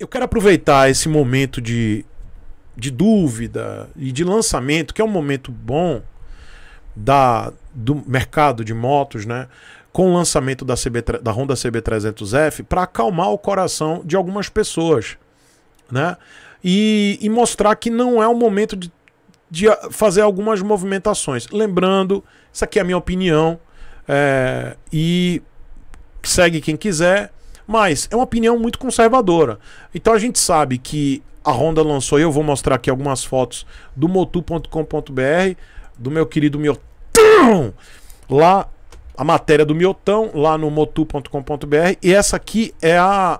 eu quero aproveitar esse momento de, de dúvida e de lançamento, que é um momento bom da, do mercado de motos, né? Com o lançamento da, CB, da Honda CB300F, para acalmar o coração de algumas pessoas, né? E, e mostrar que não é o momento de, de fazer algumas movimentações. Lembrando, isso aqui é a minha opinião, é, e segue quem quiser. Mas é uma opinião muito conservadora. Então a gente sabe que a Honda lançou, eu vou mostrar aqui algumas fotos do motu.com.br, do meu querido Miotão, lá a matéria do Miotão, lá no motu.com.br, e essa aqui é a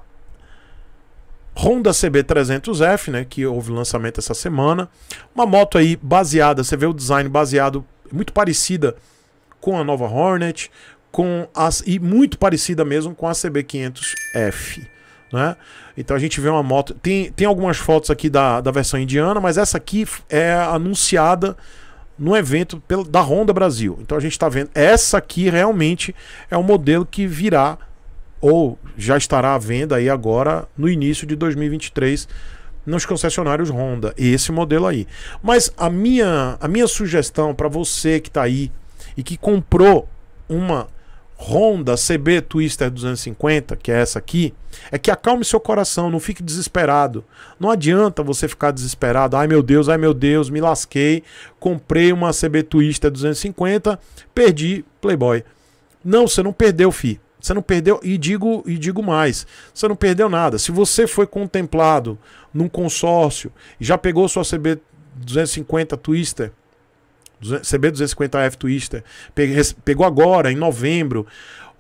Honda CB300F, né, que houve lançamento essa semana. Uma moto aí baseada, você vê o design baseado, muito parecida com a nova Hornet, com as, e muito parecida mesmo com a CB500F. Né? Então a gente vê uma moto. Tem, tem algumas fotos aqui da, da versão indiana, mas essa aqui é anunciada no evento pelo, da Honda Brasil. Então a gente está vendo. Essa aqui realmente é o um modelo que virá ou já estará à venda aí agora no início de 2023 nos concessionários Honda. Esse modelo aí. Mas a minha, a minha sugestão para você que está aí e que comprou uma Honda CB Twister 250, que é essa aqui, é que acalme seu coração, não fique desesperado. Não adianta você ficar desesperado. Ai meu Deus, ai meu Deus, me lasquei. Comprei uma CB Twister 250, perdi Playboy. Não, você não perdeu, fi. Você não perdeu e digo e digo mais, você não perdeu nada. Se você foi contemplado num consórcio e já pegou sua CB 250 Twister CB250F Twister, pegou agora, em novembro,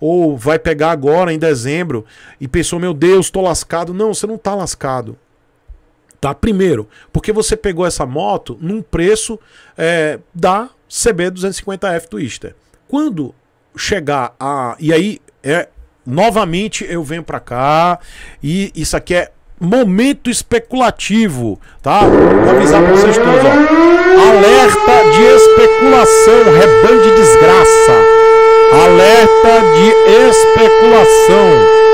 ou vai pegar agora, em dezembro, e pensou, meu Deus, estou lascado. Não, você não está lascado. Tá? Primeiro, porque você pegou essa moto num preço é, da CB250F Twister. Quando chegar a. E aí, é, novamente eu venho para cá, e isso aqui é momento especulativo, tá? Vou avisar pra vocês todos, ó. Alerta de especulação, rebanho de desgraça. Alerta de especulação,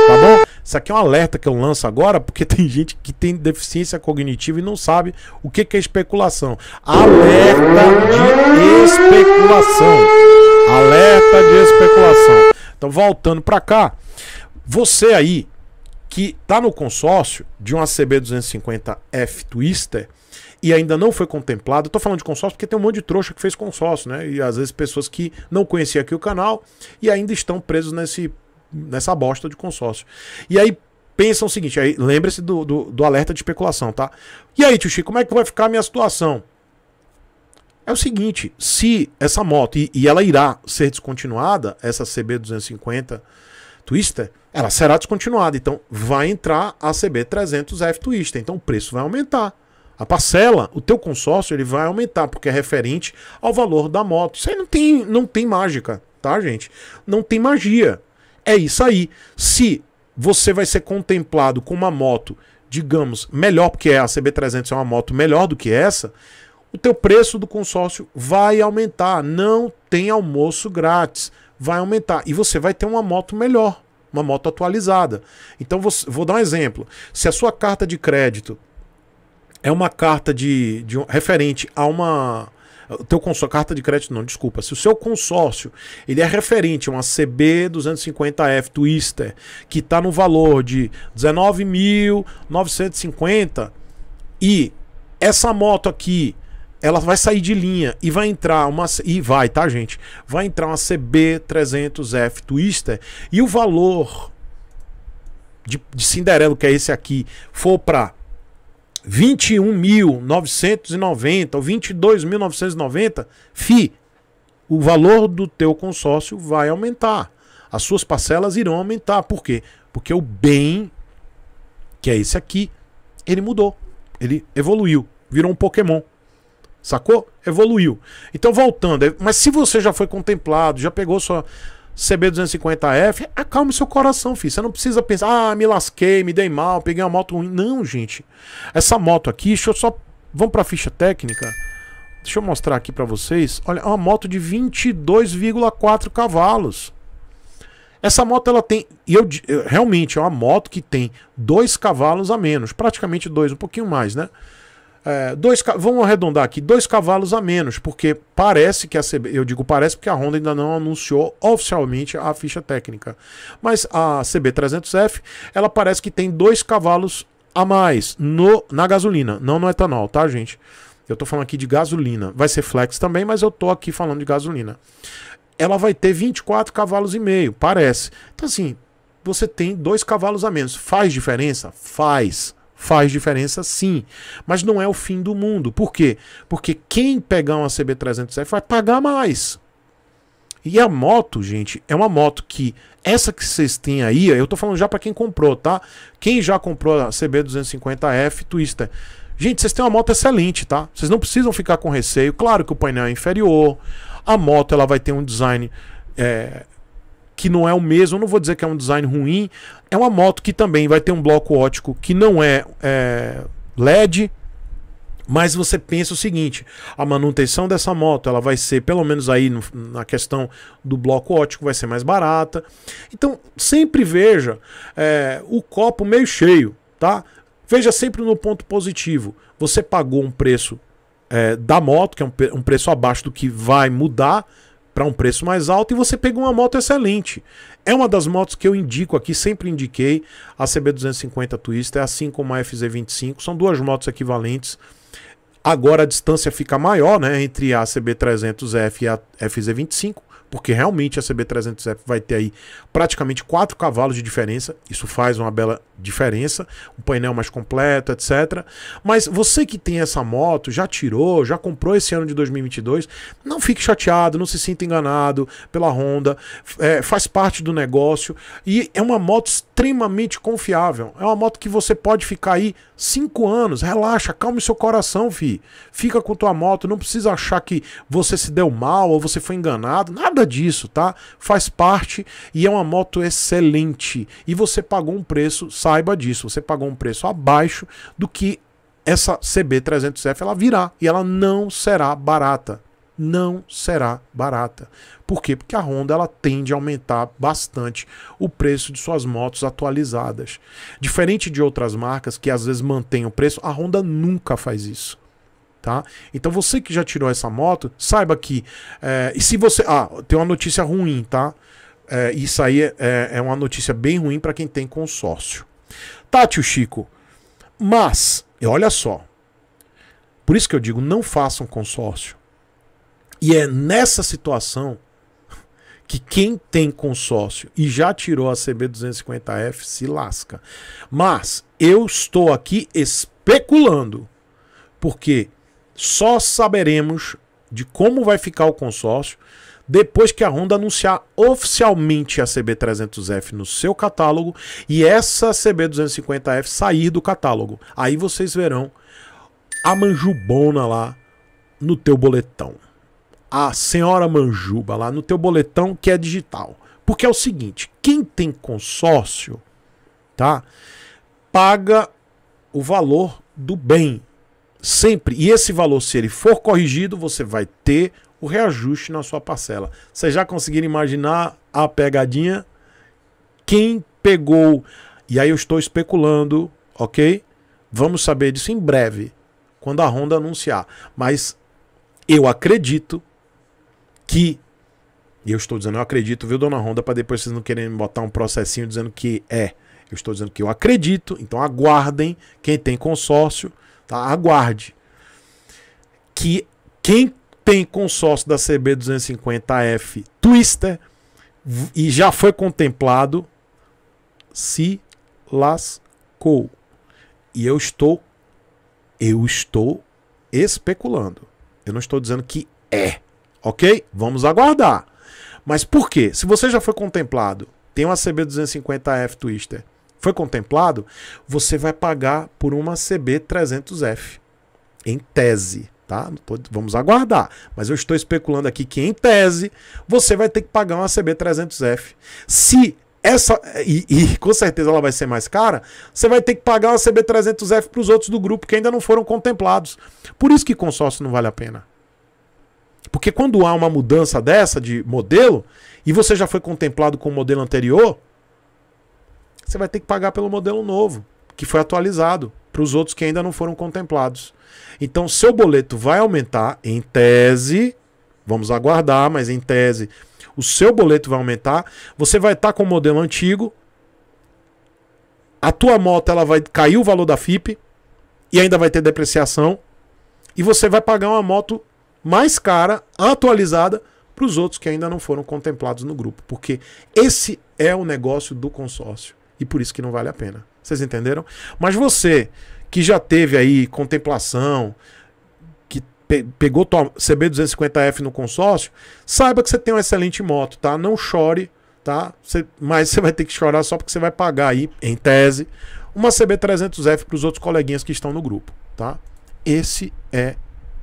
tá bom? Isso aqui é um alerta que eu lanço agora porque tem gente que tem deficiência cognitiva e não sabe o que, é especulação. Alerta de especulação. Alerta de especulação. Então, voltando para cá, você aí que está no consórcio de uma CB250F Twister e ainda não foi contemplado. Estou falando de consórcio porque tem um monte de trouxa que fez consórcio, né? E às vezes pessoas que não conheciam aqui o canal e ainda estão presos nesse, nessa bosta de consórcio. E aí pensam o seguinte, aí lembre-se do, do, do, alerta de especulação, tá? E aí, tio Chico, como é que vai ficar a minha situação? É o seguinte, se essa moto, e, e ela irá ser descontinuada, essa CB250 Twister, ela será descontinuada. Então vai entrar a CB300F Twister. Então o preço vai aumentar. A parcela, o teu consórcio, ele vai aumentar porque é referente ao valor da moto. Isso aí não tem, não tem mágica, tá, gente? Não tem magia. É isso aí. Se você vai ser contemplado com uma moto, digamos, melhor, porque a CB300 é uma moto melhor do que essa, o teu preço do consórcio vai aumentar. Não tem almoço grátis vai aumentar. E você vai ter uma moto melhor, uma moto atualizada. Então, vou dar um exemplo. Se a sua carta de crédito é uma carta de, de um, referente a uma. O teu consórcio, carta de crédito não, desculpa. Se o seu consórcio ele é referente a uma CB 250F Twister que está no valor de 19.950 e essa moto aqui ela vai sair de linha e vai entrar uma e vai, tá, gente? Vai entrar uma CB300F Twister e o valor de, de Cinderelo, que é esse aqui, for para 21.990 ou 22.990, fi, o valor do teu consórcio vai aumentar. As suas parcelas irão aumentar, por quê? Porque o bem que é esse aqui, ele mudou, ele evoluiu, virou um Pokémon. Sacou? Evoluiu. Então, voltando, é, mas se você já foi contemplado, já pegou sua CB250F, acalme seu coração, filho. Você não precisa pensar, ah, me lasquei, me dei mal, peguei uma moto ruim. Não, gente. Essa moto aqui, deixa eu só. Vamos para a ficha técnica. Deixa eu mostrar aqui para vocês. Olha, é uma moto de 22,4 cavalos. Essa moto ela tem, e eu, eu realmente é uma moto que tem dois cavalos a menos, praticamente dois, um pouquinho mais, né? É, dois, vamos arredondar aqui, dois cavalos a menos, porque parece que a CB, eu digo parece porque a Honda ainda não anunciou oficialmente a ficha técnica, mas a CB300F, ela parece que tem dois cavalos a mais no, na gasolina, não no etanol, tá gente? Eu tô falando aqui de gasolina, vai ser flex também, mas eu tô aqui falando de gasolina. Ela vai ter 24 cavalos e meio, parece. Então assim, você tem dois cavalos a menos. Faz diferença? Faz. Faz diferença sim, mas não é o fim do mundo. Por quê? Porque quem pegar uma CB300F vai pagar mais. E a moto, gente, é uma moto que essa que vocês têm aí, eu tô falando já para quem comprou, tá? Quem já comprou a CB250F Twister. Gente, vocês têm uma moto excelente, tá? Vocês não precisam ficar com receio. Claro que o painel é inferior, a moto ela vai ter um design é, que não é o mesmo, eu não vou dizer que é um design ruim, é uma moto que também vai ter um bloco ótico que não é, é LED, mas você pensa o seguinte: a manutenção dessa moto ela vai ser, pelo menos aí no, na questão do bloco ótico, vai ser mais barata. Então sempre veja é, o copo meio cheio, tá? Veja sempre no ponto positivo. Você pagou um preço é, da moto, que é um, um preço abaixo do que vai mudar para um preço mais alto e você pega uma moto excelente. É uma das motos que eu indico aqui, sempre indiquei, a CB250 Twister, é assim como a FZ25, são duas motos equivalentes. Agora a distância fica maior, né, entre a CB300F e a FZ25, porque realmente a CB300F vai ter aí praticamente 4 cavalos de diferença, isso faz uma bela diferença, um painel mais completo, etc. Mas você que tem essa moto, já tirou, já comprou esse ano de 2022, não fique chateado, não se sinta enganado pela Honda, é, faz parte do negócio e é uma moto extremamente confiável. É uma moto que você pode ficar aí cinco anos. Relaxa, o seu coração, fi. Fica com tua moto, não precisa achar que você se deu mal ou você foi enganado, nada disso, tá? Faz parte e é uma moto excelente. E você pagou um preço, saiba disso, você pagou um preço abaixo do que essa CB300F ela virá e ela não será barata não será barata. Por quê? Porque a Honda ela tende a aumentar bastante o preço de suas motos atualizadas. Diferente de outras marcas que às vezes mantêm o preço, a Honda nunca faz isso. Tá? Então você que já tirou essa moto, saiba que. É, e se você. Ah, tem uma notícia ruim, tá? É, isso aí é, é, é uma notícia bem ruim para quem tem consórcio. Tá, tio Chico. Mas, olha só. Por isso que eu digo, não façam consórcio. E é nessa situação que quem tem consórcio e já tirou a CB250F se lasca. Mas eu estou aqui especulando, porque só saberemos de como vai ficar o consórcio depois que a Honda anunciar oficialmente a CB300F no seu catálogo e essa CB250F sair do catálogo. Aí vocês verão a manjubona lá no teu boletão a senhora Manjuba lá no teu boletão que é digital. Porque é o seguinte, quem tem consórcio, tá? Paga o valor do bem sempre. E esse valor se ele for corrigido, você vai ter o reajuste na sua parcela. Você já conseguiram imaginar a pegadinha? Quem pegou? E aí eu estou especulando, OK? Vamos saber disso em breve, quando a Honda anunciar. Mas eu acredito que. E eu estou dizendo, eu acredito, viu, dona Ronda, para depois vocês não querem me botar um processinho dizendo que é. Eu estou dizendo que eu acredito, então aguardem. Quem tem consórcio, tá? Aguarde. Que quem tem consórcio da CB250F Twister e já foi contemplado, se lascou. E eu estou eu estou especulando. Eu não estou dizendo que é. Ok? Vamos aguardar. Mas por quê? Se você já foi contemplado, tem uma CB250F Twister, foi contemplado, você vai pagar por uma CB300F. Em tese, tá? Vamos aguardar. Mas eu estou especulando aqui que, em tese, você vai ter que pagar uma CB300F. Se essa. E, e com certeza ela vai ser mais cara, você vai ter que pagar uma CB300F para os outros do grupo que ainda não foram contemplados. Por isso que consórcio não vale a pena. Porque quando há uma mudança dessa de modelo, e você já foi contemplado com o modelo anterior, você vai ter que pagar pelo modelo novo, que foi atualizado, para os outros que ainda não foram contemplados. Então, seu boleto vai aumentar, em tese, vamos aguardar, mas em tese, o seu boleto vai aumentar. Você vai estar tá com o modelo antigo, a tua moto ela vai cair o valor da FIP e ainda vai ter depreciação, e você vai pagar uma moto mais cara, atualizada, para os outros que ainda não foram contemplados no grupo. Porque esse é o negócio do consórcio. E por isso que não vale a pena. Vocês entenderam? Mas você que já teve aí contemplação, que pe pegou CB250F no consórcio, saiba que você tem uma excelente moto, tá? Não chore, tá? mas você vai ter que chorar só porque você vai pagar aí, em tese, uma CB300F para os outros coleguinhas que estão no grupo, tá? Esse é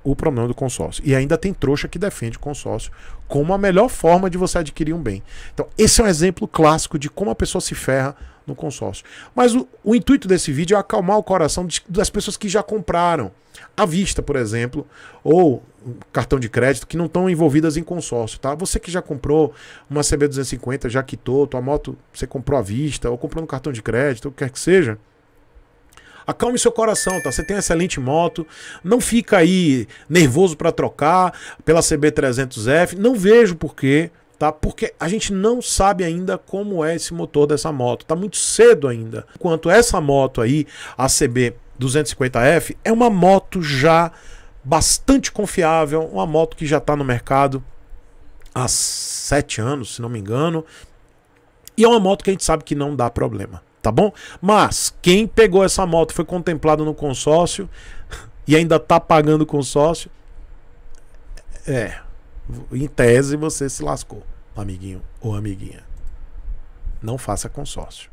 o problema do consórcio. E ainda tem trouxa que defende o consórcio como a melhor forma de você adquirir um bem. Então, esse é um exemplo clássico de como a pessoa se ferra no consórcio. Mas o, o intuito desse vídeo é acalmar o coração de, das pessoas que já compraram à vista, por exemplo, ou cartão de crédito que não estão envolvidas em consórcio, tá? Você que já comprou uma CB250, já quitou, tua moto você comprou à vista ou comprou no cartão de crédito, o que quer que seja, acalme seu coração, tá? Você tem excelente moto, não fica aí nervoso para trocar pela CB300F, não vejo porquê, tá? Porque a gente não sabe ainda como é esse motor dessa moto, tá muito cedo ainda. Enquanto essa moto aí, a CB 250F, é uma moto já bastante confiável, uma moto que já está no mercado há sete anos, se não me engano, e é uma moto que a gente sabe que não dá problema tá bom? Mas quem pegou essa moto foi contemplado no consórcio e ainda tá pagando o consórcio, é, em tese você se lascou, amiguinho ou amiguinha. Não faça consórcio.